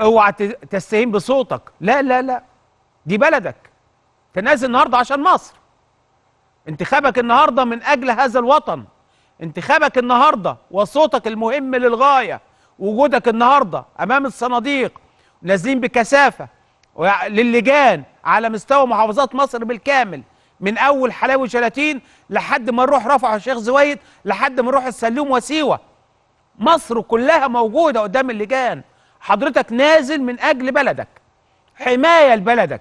اوعى تستهين بصوتك لا لا لا دي بلدك تنازل النهارده عشان مصر انتخابك النهارده من اجل هذا الوطن انتخابك النهارده وصوتك المهم للغايه وجودك النهارده امام الصناديق نازلين بكثافه للجان على مستوى محافظات مصر بالكامل من اول حلاوي شلاتين لحد ما نروح رفح الشيخ زويد لحد ما نروح السلوم وسيوه مصر كلها موجوده قدام اللجان حضرتك نازل من أجل بلدك حماية لبلدك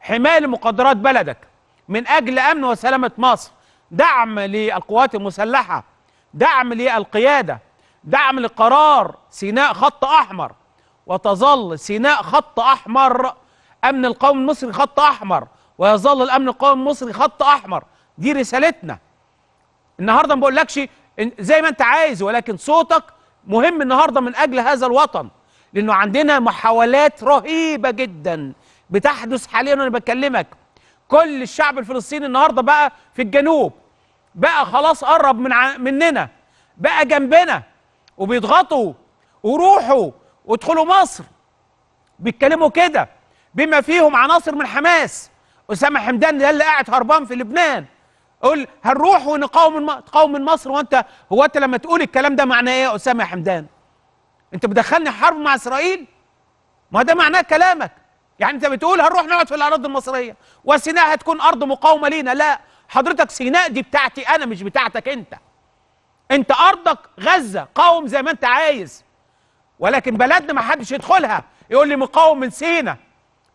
حماية لمقدرات بلدك من أجل أمن وسلامة مصر دعم للقوات المسلحة دعم للقيادة دعم لقرار سيناء خط أحمر وتظل سيناء خط أحمر أمن القوم المصري خط أحمر ويظل الأمن القومي المصري خط أحمر دي رسالتنا النهاردة ما بقولكش زي ما أنت عايز ولكن صوتك مهم النهاردة من أجل هذا الوطن لأنه عندنا محاولات رهيبة جدا بتحدث حاليا وأنا بكلمك كل الشعب الفلسطيني النهارده بقى في الجنوب بقى خلاص قرب من ع... مننا بقى جنبنا وبيضغطوا وروحوا وادخلوا مصر بيتكلموا كده بما فيهم عناصر من حماس اسامه حمدان ده اللي قاعد هربان في لبنان قول هنروح ونقاوم من مصر وانت هو انت لما تقول الكلام ده معناه ايه يا اسامه حمدان انت بدخلني حرب مع اسرائيل ما ده معناه كلامك يعني انت بتقول هنروح نقعد في الاراضي المصريه وسيناء هتكون ارض مقاومه لينا لا حضرتك سيناء دي بتاعتي انا مش بتاعتك انت انت ارضك غزه قاوم زي ما انت عايز ولكن بلدنا ما حدش يدخلها يقول لي مقاوم من سينا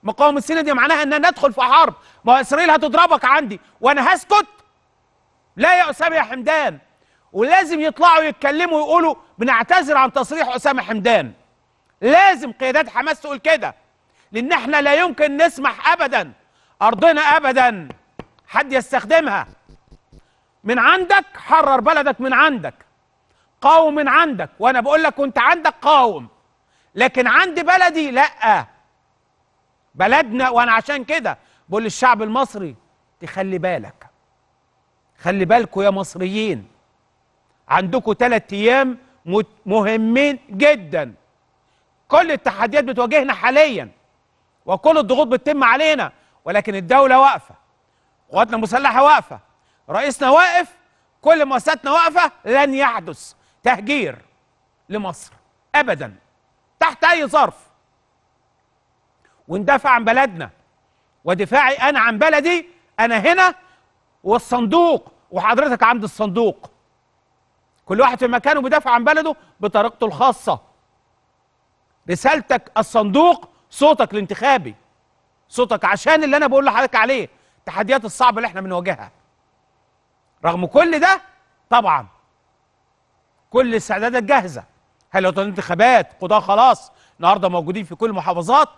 مقاوم من سينا دي معناها ان انا ادخل في حرب ما اسرائيل هتضربك عندي وانا هسكت لا يا اسامه يا حمدان ولازم يطلعوا يتكلموا ويقولوا بنعتذر عن تصريح أسامة حمدان لازم قيادات حماس تقول كده لأن احنا لا يمكن نسمح أبدا أرضنا أبدا حد يستخدمها من عندك حرر بلدك من عندك قاوم من عندك وأنا بقول لك كنت عندك قاوم لكن عند بلدي لأ بلدنا وأنا عشان كده بقول للشعب المصري تخلي بالك خلي بالكوا يا مصريين عندكم ثلاث أيام مهمين جدا كل التحديات بتواجهنا حاليا وكل الضغوط بتتم علينا ولكن الدولة واقفة قواتنا المسلحة واقفة رئيسنا واقف كل مؤسساتنا واقفة لن يحدث تهجير لمصر أبدا تحت أي ظرف وندافع عن بلدنا ودفاعي أنا عن بلدي أنا هنا والصندوق وحضرتك عند الصندوق كل واحد في مكانه بيدافع عن بلده بطريقته الخاصة رسالتك الصندوق صوتك الانتخابي صوتك عشان اللي انا بقول لحضرتك عليه التحديات الصعبة اللي احنا بنواجهها رغم كل ده طبعا كل استعدادات جاهزة هل انتخابات قضاء خلاص النهارده موجودين في كل المحافظات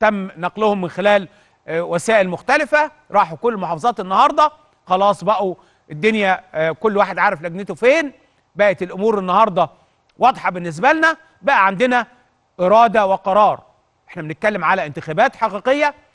تم نقلهم من خلال آه، وسائل مختلفة راحوا كل المحافظات النهارده خلاص بقوا الدنيا آه، كل واحد عارف لجنته فين بقت الامور النهارده واضحه بالنسبه لنا بقى عندنا اراده وقرار احنا بنتكلم على انتخابات حقيقيه